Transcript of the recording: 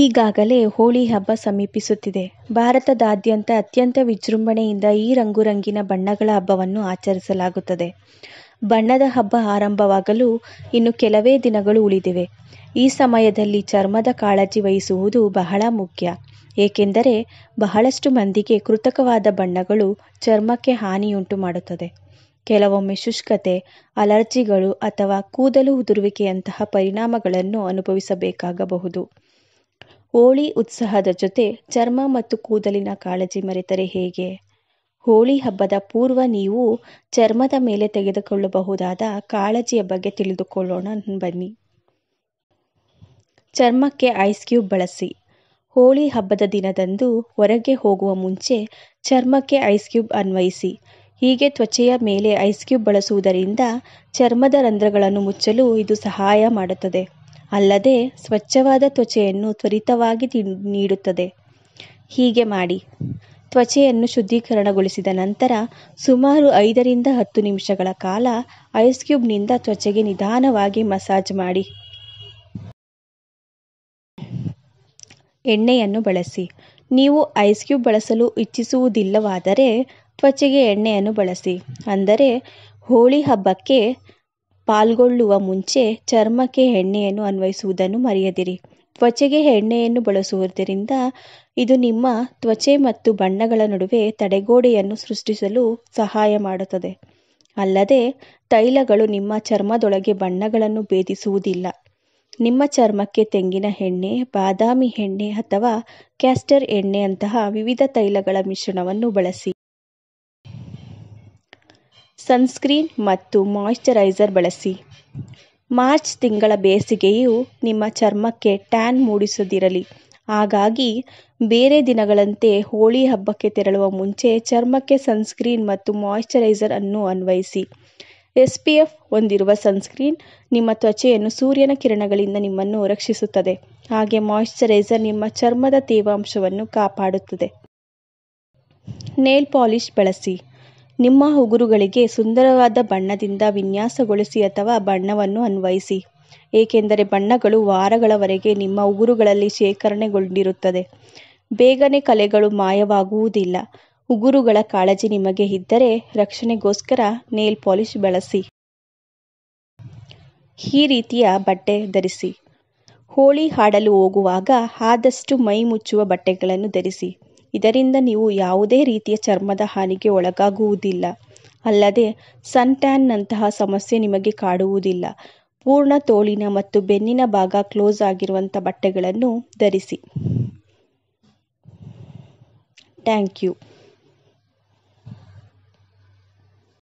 ಈಗಾಗಲೇ ಹೋಳಿ ಹಬ್ಬ ಸಮೀಪಿಸುತ್ತಿದೆ. ಭಾರತದಾದ್ಯಂತ ಅತ್ಯಂತ ವಿಜೃಂಭಣೆಯಿಂದ ಈ ರಂಗುರಂಗಿನ ಬಣ್ಣಗಳ ಹಬ್ಬವನ್ನು ಆಚರಿಸಲಾಗುತ್ತದೆ. ಬಣ್ಣದ ಹಬ್ಬ ಆರಂಭವಾಗಲು ಇನ್ನು ಕೆಲವೇ ದಿನಗಳು ಉಳಿದಿವೆ. ಈ ಸಮಯದಲ್ಲಿ ಚರ್ಮದ ಕಾಳಜಿ ವಹಿಸುವುದು ಬಹಳ ಮುಖ್ಯ. ಏಕೆಂದರೆ ಬಹಳಷ್ಟು ಮಂದಿಗೆ ಕೃತಕವಾದ ಬಣ್ಣಗಳು ಚರ್ಮಕ್ಕೆ ಹಾನಿಯುಂಟು ಮಾಡುತ್ತದೆ. ಕೆಲವೊಮ್ಮೆ ಶುಷ್ಕತೆ, ಅಲರ್ಜಿಗಳು ಅಥವಾ ಕೂದಲು ಉದುರುವಿಕೆಯಂತಹ ಪರಿಣಾಮಗಳನ್ನು ಅನುಭವಿಸಬೇಕಾಗಬಹುದು. ಹೋಳಿ ಉತ್ಸಾಹದ ಜೊತೆ ಚರ್ಮ ಮತ್ತು ಕೂದಲಿನ ಕಾಳಜಿ ಮರೆತರೆ ಹೇಗೆ ಹೋಳಿ ಹಬ್ಬದ ಪೂರ್ವ ನೀವು ಚರ್ಮದ ಮೇಲೆ ತೆಗೆದುಕೊಳ್ಳಬಹುದಾದ ಕಾಳಜಿಯ ಬಗ್ಗೆ ತಿಳಿದುಕೊಳ್ಳೋಣ ಬನ್ನಿ ಚರ್ಮಕ್ಕೆ ಐಸ್ ಕ್ಯೂಬ್ ಬಳಸಿ ಹೋಳಿ ಹಬ್ಬದ ದಿನದಂದು ಹೊರಗೆ ಹೋಗುವ ಮುಂಚೆ ಚರ್ಮಕ್ಕೆ ಐಸ್ ಕ್ಯೂಬ್ ಅನ್ವಯಿಸಿ ಹೀಗೆ ತ್ವಚೆಯ ಮೇಲೆ ಐಸ್ ಕ್ಯೂಬ್ ಬಳಸುವುದರಿಂದ ಚರ್ಮದ ರಂಧ್ರಗಳನ್ನು ಮುಚ್ಚಲು ಇದು ಸಹಾಯ ಮಾಡುತ್ತದೆ ಅಲ್ಲದೆ ಸ್ವಚ್ಛವಾದ ತ್ವಚೆಯನ್ನು ತ್ವರಿತವಾಗಿ ನೀಡುತ್ತದೆ ಹೀಗೆ ಮಾಡಿ ತ್ವಚೆಯನ್ನು ಶುದ್ಧೀಕರಣಗೊಳಿಸಿದ ನಂತರ ಸುಮಾರು ಐದರಿಂದ ಹತ್ತು ನಿಮಿಷಗಳ ಕಾಲ ಐಸ್ ಕ್ಯೂಬ್ನಿಂದ ತ್ವಚೆಗೆ ನಿಧಾನವಾಗಿ ಮಸಾಜ್ ಮಾಡಿ ಎಣ್ಣೆಯನ್ನು ಬಳಸಿ ನೀವು ಐಸ್ ಕ್ಯೂಬ್ ಬಳಸಲು ಇಚ್ಛಿಸುವುದಿಲ್ಲವಾದರೆ ತ್ವಚೆಗೆ ಎಣ್ಣೆಯನ್ನು ಬಳಸಿ ಅಂದರೆ ಹೋಳಿ ಹಬ್ಬಕ್ಕೆ ಪಾಲ್ಗೊಳ್ಳುವ ಮುಂಚೆ ಚರ್ಮಕ್ಕೆ ಎಣ್ಣೆಯನ್ನು ಅನ್ವಯಿಸುವುದನ್ನು ಮರೆಯದಿರಿ ತ್ವಚೆಗೆ ಎಣ್ಣೆಯನ್ನು ಬಳಸುವುದರಿಂದ ಇದು ನಿಮ್ಮ ತ್ವಚೆ ಮತ್ತು ಬಣ್ಣಗಳ ನಡುವೆ ತಡೆಗೋಡೆಯನ್ನು ಸೃಷ್ಟಿಸಲು ಸಹಾಯ ಮಾಡುತ್ತದೆ ಅಲ್ಲದೆ ತೈಲಗಳು ನಿಮ್ಮ ಚರ್ಮದೊಳಗೆ ಬಣ್ಣಗಳನ್ನು ಭೇದಿಸುವುದಿಲ್ಲ ನಿಮ್ಮ ಚರ್ಮಕ್ಕೆ ತೆಂಗಿನ ಎಣ್ಣೆ ಬಾದಾಮಿ ಎಣ್ಣೆ ಅಥವಾ ಕ್ಯಾಸ್ಟರ್ ಎಣ್ಣೆಯಂತಹ ವಿವಿಧ ತೈಲಗಳ ಮಿಶ್ರಣವನ್ನು ಬಳಸಿ ಸನ್ಸ್ಕ್ರೀನ್ ಮತ್ತು ಮಾಯಿಶ್ಚರೈಸರ್ ಬಳಸಿ ಮಾರ್ಚ್ ತಿಂಗಳ ಬೇಸಿಗೆಯು ನಿಮ್ಮ ಚರ್ಮಕ್ಕೆ ಟ್ಯಾನ್ ಮೂಡಿಸದಿರಲಿ ಹಾಗಾಗಿ ಬೇರೆ ದಿನಗಳಂತೆ ಹೋಳಿ ಹಬ್ಬಕ್ಕೆ ತೆರಳುವ ಮುಂಚೆ ಚರ್ಮಕ್ಕೆ ಸನ್ಸ್ಕ್ರೀನ್ ಮತ್ತು ಮಾಯಿಶ್ಚರೈಸರ್ ಅನ್ನು ಅನ್ವಯಿಸಿ ಎಸ್ ಪಿ ಎಫ್ ಹೊಂದಿರುವ ಸನ್ಸ್ಕ್ರೀನ್ ನಿಮ್ಮ ತ್ವಚೆಯನ್ನು ಸೂರ್ಯನ ಕಿರಣಗಳಿಂದ ನಿಮ್ಮನ್ನು ರಕ್ಷಿಸುತ್ತದೆ ಹಾಗೆ ಮಾಯಿಶ್ಚರೈಸರ್ ನಿಮ್ಮ ಚರ್ಮದ ತೇವಾಂಶವನ್ನು ಕಾಪಾಡುತ್ತದೆ ನೇಲ್ ಪಾಲಿಷ್ ಬಳಸಿ ನಿಮ್ಮ ಉಗುರುಗಳಿಗೆ ಸುಂದರವಾದ ಬಣ್ಣದಿಂದ ವಿನ್ಯಾಸಗೊಳಿಸಿ ಅಥವಾ ಬಣ್ಣವನ್ನು ಅನ್ವಯಿಸಿ, ಏಕೆಂದರೆ ಬಣ್ಣಗಳು ವಾರಗಳವರೆಗೆ ನಿಮ್ಮ ಉಗುರುಗಳಲ್ಲಿ ಶೇಖರಣೆಗೊಂಡಿರುತ್ತದೆ. ಬೇಗನೆ ಕಲೆಗಳು ಮಾಯವಾಗುವುದಿಲ್ಲ. ಉಗುರುಗಳ ಕಾಳಜಿ ನಿಮಗೆ ಇದ್ದರೆ, ರಕ್ಷಣೆಗೋಸ್ಕರ ನೇಲ್ ಪಾಲಿಶ್ ಬಳಸಿ. ಈ ರೀತಿಯ ಬಟ್ಟೆ ಧರಿಸಿ. ಹೋಳಿ ಹಾಡಲು ಹೋಗುವಾಗ ಆದಷ್ಟು ಮೈ ಮುಚ್ಚುವ ಬಟ್ಟೆಗಳನ್ನು ಧರಿಸಿ. ಇದರಿಂದ ನೀವು ಯಾವುದೇ ರೀತಿಯ ಚರ್ಮದ ಹಾನಿಗೆ ಒಳಗಾಗುವುದಿಲ್ಲ ಅಲ್ಲದೆ ಸನ್ ಟ್ಯಾನ್ನಂತಹ ಸಮಸ್ಯೆ ನಿಮಗೆ ಕಾಡುವುದಿಲ್ಲ ಪೂರ್ಣ ತೋಳಿನ ಮತ್ತು ಬೆನ್ನಿನ ಭಾಗ ಕ್ಲೋಸ್ ಆಗಿರುವಂಥ ಬಟ್ಟೆಗಳನ್ನು ಧರಿಸಿ ಥ್ಯಾಂಕ್ ಯು